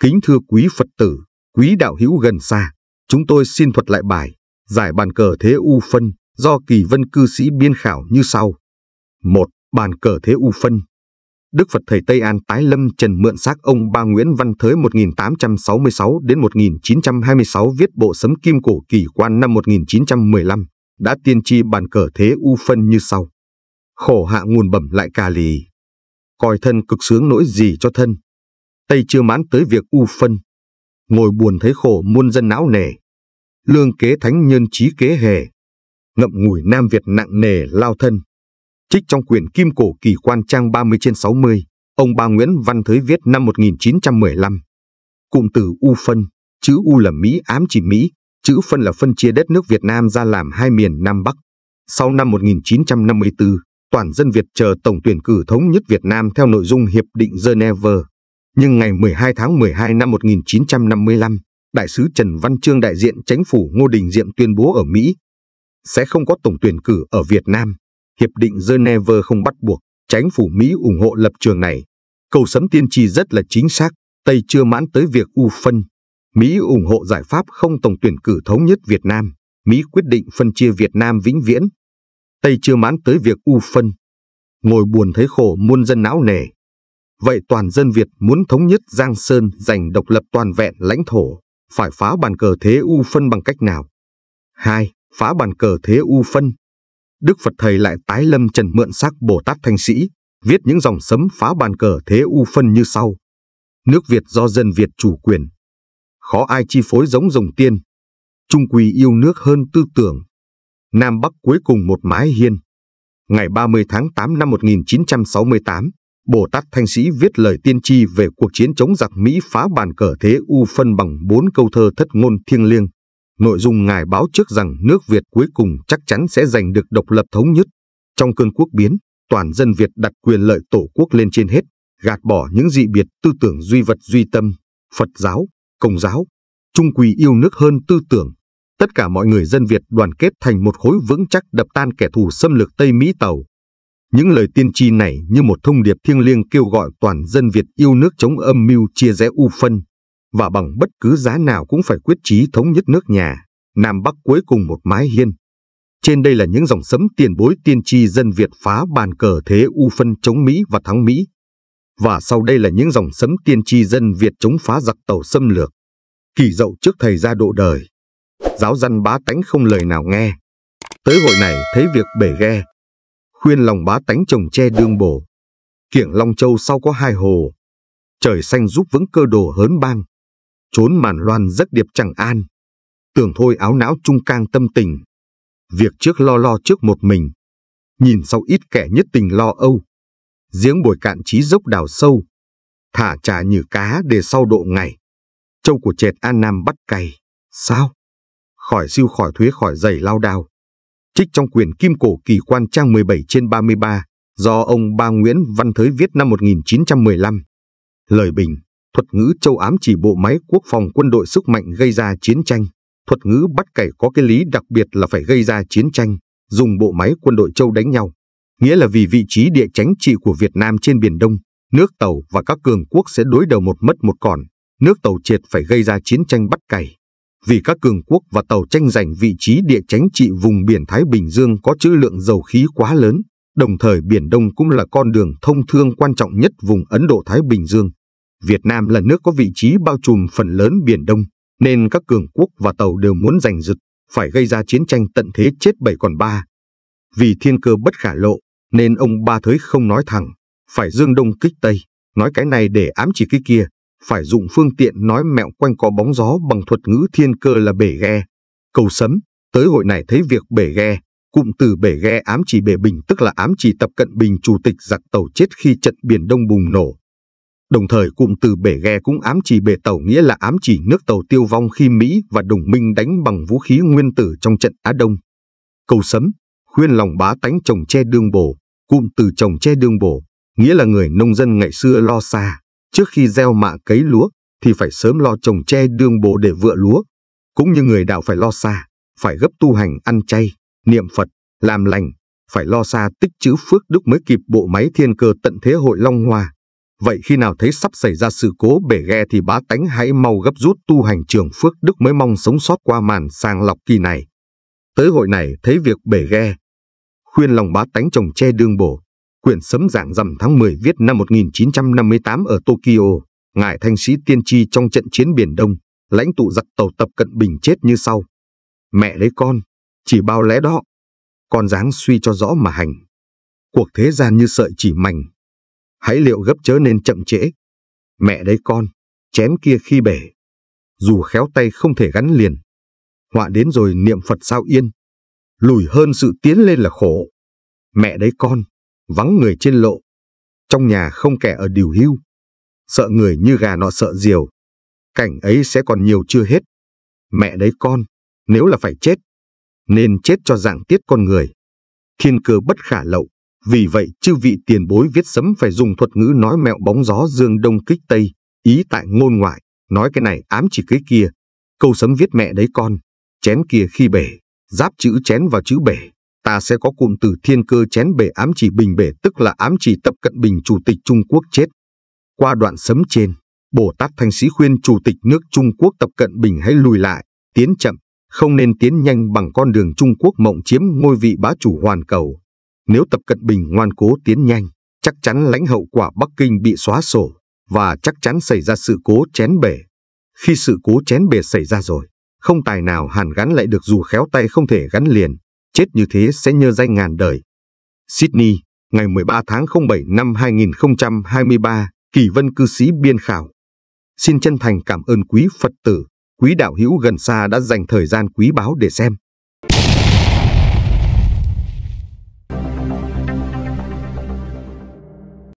Kính thưa quý Phật tử, quý đạo hữu gần xa, chúng tôi xin thuật lại bài Giải bàn cờ thế U phân do Kỳ Vân cư sĩ biên khảo như sau. 1. Bàn cờ thế U phân Đức Phật Thầy Tây An tái lâm trần mượn xác ông Ba Nguyễn Văn Thới 1866 đến 1926 viết bộ sấm kim cổ kỳ quan năm 1915, đã tiên tri bàn cờ thế u phân như sau. Khổ hạ nguồn bẩm lại cà lì. Coi thân cực sướng nỗi gì cho thân. Tây chưa mãn tới việc u phân. Ngồi buồn thấy khổ muôn dân não nề. Lương kế thánh nhân trí kế hề. Ngậm ngùi Nam Việt nặng nề lao thân. Trích trong quyển Kim Cổ Kỳ Quan trang 30 trên 60, ông Ba Nguyễn Văn Thới viết năm 1915. Cụm từ U phân, chữ U là Mỹ ám chỉ Mỹ, chữ phân là phân chia đất nước Việt Nam ra làm hai miền Nam Bắc. Sau năm 1954, toàn dân Việt chờ tổng tuyển cử thống nhất Việt Nam theo nội dung Hiệp định Geneva. Nhưng ngày 12 tháng 12 năm 1955, Đại sứ Trần Văn Trương đại diện chính phủ Ngô Đình Diệm tuyên bố ở Mỹ sẽ không có tổng tuyển cử ở Việt Nam. Hiệp định Geneva không bắt buộc, tránh phủ Mỹ ủng hộ lập trường này. Cầu sấm tiên tri rất là chính xác, Tây chưa mãn tới việc u phân. Mỹ ủng hộ giải pháp không tổng tuyển cử thống nhất Việt Nam. Mỹ quyết định phân chia Việt Nam vĩnh viễn. Tây chưa mãn tới việc u phân. Ngồi buồn thấy khổ muôn dân não nề. Vậy toàn dân Việt muốn thống nhất Giang Sơn giành độc lập toàn vẹn lãnh thổ, phải phá bàn cờ thế u phân bằng cách nào? 2. Phá bàn cờ thế u phân Đức Phật Thầy lại tái lâm trần mượn xác Bồ Tát Thanh Sĩ, viết những dòng sấm phá bàn cờ thế u phân như sau. Nước Việt do dân Việt chủ quyền. Khó ai chi phối giống rồng tiên. Trung quỳ yêu nước hơn tư tưởng. Nam Bắc cuối cùng một mái hiên. Ngày 30 tháng 8 năm 1968, Bồ Tát Thanh Sĩ viết lời tiên tri về cuộc chiến chống giặc Mỹ phá bàn cờ thế U phân bằng bốn câu thơ thất ngôn thiêng liêng, nội dung ngài báo trước rằng nước Việt cuối cùng chắc chắn sẽ giành được độc lập thống nhất. Trong cơn quốc biến, toàn dân Việt đặt quyền lợi tổ quốc lên trên hết, gạt bỏ những dị biệt tư tưởng duy vật duy tâm, Phật giáo, Công giáo, trung quỳ yêu nước hơn tư tưởng. Tất cả mọi người dân Việt đoàn kết thành một khối vững chắc đập tan kẻ thù xâm lược Tây Mỹ Tàu. Những lời tiên tri này như một thông điệp thiêng liêng kêu gọi toàn dân Việt yêu nước chống âm mưu chia rẽ u phân, và bằng bất cứ giá nào cũng phải quyết chí thống nhất nước nhà, Nam Bắc cuối cùng một mái hiên. Trên đây là những dòng sấm tiền bối tiên tri dân Việt phá bàn cờ thế U phân chống Mỹ và thắng Mỹ. Và sau đây là những dòng sấm tiên tri dân Việt chống phá giặc tàu xâm lược. Kỳ dậu trước thầy ra độ đời. Giáo dân bá tánh không lời nào nghe. Tới hội này thấy việc bể ghe. Khuyên lòng bá tánh trồng tre đương bổ. Kiểng Long Châu sau có hai hồ. Trời xanh giúp vững cơ đồ hớn bang trốn màn loan rất điệp chẳng an. Tưởng thôi áo não trung cang tâm tình. Việc trước lo lo trước một mình. Nhìn sau ít kẻ nhất tình lo âu. Giếng bồi cạn trí dốc đào sâu. Thả trà như cá để sau độ ngày. Châu của chệt An Nam bắt cày. Sao? Khỏi siêu khỏi thuế khỏi giày lao đao. Trích trong quyển Kim Cổ Kỳ Quan trang 17 trên 33 do ông Ba Nguyễn Văn Thới viết năm 1915. Lời bình thuật ngữ châu ám chỉ bộ máy quốc phòng quân đội sức mạnh gây ra chiến tranh. Thuật ngữ bắt cày có cái lý đặc biệt là phải gây ra chiến tranh, dùng bộ máy quân đội châu đánh nhau. Nghĩa là vì vị trí địa chính trị của Việt Nam trên Biển Đông, nước Tàu và các cường quốc sẽ đối đầu một mất một còn. Nước Tàu triệt phải gây ra chiến tranh bắt cày. Vì các cường quốc và tàu tranh giành vị trí địa chính trị vùng biển Thái Bình Dương có trữ lượng dầu khí quá lớn, đồng thời Biển Đông cũng là con đường thông thương quan trọng nhất vùng Ấn Độ-Thái Bình Dương. Việt Nam là nước có vị trí bao trùm phần lớn Biển Đông, nên các cường quốc và tàu đều muốn giành giật, phải gây ra chiến tranh tận thế chết bảy còn ba. Vì thiên cơ bất khả lộ, nên ông Ba Thới không nói thẳng, phải dương đông kích tây, nói cái này để ám chỉ cái kia, phải dụng phương tiện nói mẹo quanh co bóng gió bằng thuật ngữ thiên cơ là bể ghe. Cầu sấm, tới hội này thấy việc bể ghe, cụm từ bể ghe ám chỉ bể bình tức là ám chỉ tập cận bình chủ tịch giặc tàu chết khi trận Biển Đông bùng nổ. Đồng thời cụm từ bể ghe cũng ám chỉ bể tàu nghĩa là ám chỉ nước tàu tiêu vong khi Mỹ và đồng minh đánh bằng vũ khí nguyên tử trong trận Á Đông. Cầu sấm, khuyên lòng bá tánh trồng che đương bổ, cụm từ trồng che đương bổ, nghĩa là người nông dân ngày xưa lo xa, trước khi gieo mạ cấy lúa thì phải sớm lo trồng tre đương bổ để vựa lúa, cũng như người đạo phải lo xa, phải gấp tu hành ăn chay, niệm Phật, làm lành, phải lo xa tích chữ phước đức mới kịp bộ máy thiên cơ tận thế hội Long Hoa. Vậy khi nào thấy sắp xảy ra sự cố bể ghe thì bá tánh hãy mau gấp rút tu hành trường Phước Đức mới mong sống sót qua màn sàng lọc kỳ này. Tới hội này thấy việc bể ghe. Khuyên lòng bá tánh trồng tre đương bổ. Quyển sấm giảng rằm tháng 10 viết năm 1958 ở Tokyo. Ngài thanh sĩ tiên tri trong trận chiến Biển Đông, lãnh tụ giặc tàu tập cận bình chết như sau. Mẹ lấy con, chỉ bao lẽ đó. Con dáng suy cho rõ mà hành. Cuộc thế gian như sợi chỉ mảnh, hãy liệu gấp chớ nên chậm trễ. Mẹ đấy con, chén kia khi bể. Dù khéo tay không thể gắn liền. Họa đến rồi niệm Phật sao yên. Lùi hơn sự tiến lên là khổ. Mẹ đấy con, vắng người trên lộ. Trong nhà không kẻ ở điều hưu. Sợ người như gà nọ sợ diều. Cảnh ấy sẽ còn nhiều chưa hết. Mẹ đấy con, nếu là phải chết. Nên chết cho dạng tiết con người. Thiên cơ bất khả lậu. Vì vậy chư vị tiền bối viết sấm phải dùng thuật ngữ nói mẹo bóng gió dương đông kích tây, ý tại ngôn ngoại, nói cái này ám chỉ cái kia. Câu sấm viết mẹ đấy con, chén kia khi bể, giáp chữ chén vào chữ bể. Ta sẽ có cụm từ thiên cơ chén bể ám chỉ bình bể tức là ám chỉ tập cận bình chủ tịch Trung Quốc chết. Qua đoạn sấm trên, Bồ Tát Thanh Sĩ khuyên chủ tịch nước Trung Quốc tập cận bình hãy lùi lại, tiến chậm, không nên tiến nhanh bằng con đường Trung Quốc mộng chiếm ngôi vị bá chủ hoàn cầu. Nếu Tập Cận Bình ngoan cố tiến nhanh, chắc chắn lãnh hậu quả Bắc Kinh bị xóa sổ và chắc chắn xảy ra sự cố chén bể. Khi sự cố chén bể xảy ra rồi, không tài nào hàn gắn lại được dù khéo tay không thể gắn liền, chết như thế sẽ nhơ danh ngàn đời. Sydney, ngày 13 tháng 07 năm 2023, Kỳ Vân cư sĩ biên khảo. Xin chân thành cảm ơn quý Phật tử, quý đạo hữu gần xa đã dành thời gian quý báu để xem.